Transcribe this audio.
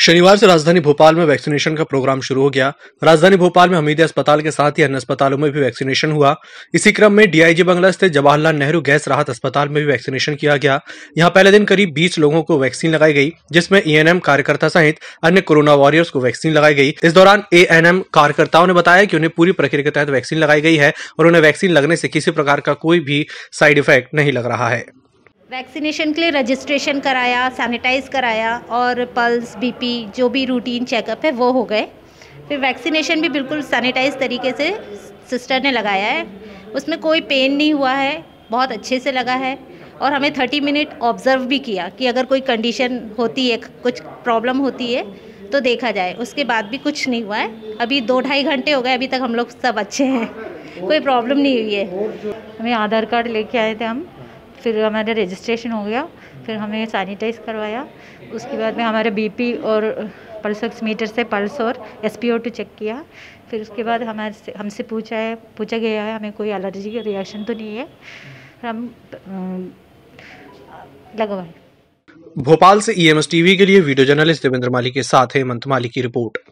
शनिवार से राजधानी भोपाल में वैक्सीनेशन का प्रोग्राम शुरू हो गया राजधानी भोपाल में हमीदिया अस्पताल के साथ ही अन्य अस्पतालों में भी वैक्सीनेशन हुआ इसी क्रम में डीआईजी बंगला स्थित जवाहरलाल नेहरू गैस राहत अस्पताल में भी वैक्सीनेशन किया गया यहाँ पहले दिन करीब बीस लोगों को वैक्सीन लगाई गई जिसमें ईएनएम e कार्यकर्ता सहित अन्य कोरोना वॉरियर्स को वैक्सीन लगाई गई इस दौरान एएनएम कार्यकर्ताओं ने बताया कि उन्हें पूरी प्रक्रिया के तहत वैक्सीन लगाई गई है और उन्हें वैक्सीन लगने से किसी प्रकार का कोई भी साइड इफेक्ट नहीं लग रहा है वैक्सीनेशन के लिए रजिस्ट्रेशन कराया सैनिटाइज़ कराया और पल्स बीपी जो भी रूटीन चेकअप है वो हो गए फिर वैक्सीनेशन भी बिल्कुल सैनिटाइज तरीके से सिस्टर ने लगाया है उसमें कोई पेन नहीं हुआ है बहुत अच्छे से लगा है और हमें थर्टी मिनट ऑब्ज़र्व भी किया कि अगर कोई कंडीशन होती है कुछ प्रॉब्लम होती है तो देखा जाए उसके बाद भी कुछ नहीं हुआ है अभी दो ढाई घंटे हो गए अभी तक हम लोग सब अच्छे हैं कोई प्रॉब्लम नहीं हुई है हमें आधार कार्ड लेके आए थे हम फिर हमारा रजिस्ट्रेशन हो गया फिर हमें सैनिटाइज़ करवाया उसके बाद में हमारा बीपी और पल्स ऑक्सीमीटर से पल्स और एस टू चेक किया फिर उसके बाद हमारे हमसे पूछा है पूछा गया है हमें कोई एलर्जी का रिएक्शन तो नहीं है हम लगवाए भोपाल से ई e टीवी के लिए वीडियो जर्नलिस्ट देवेंद्र माली के साथ हेमंत माली की रिपोर्ट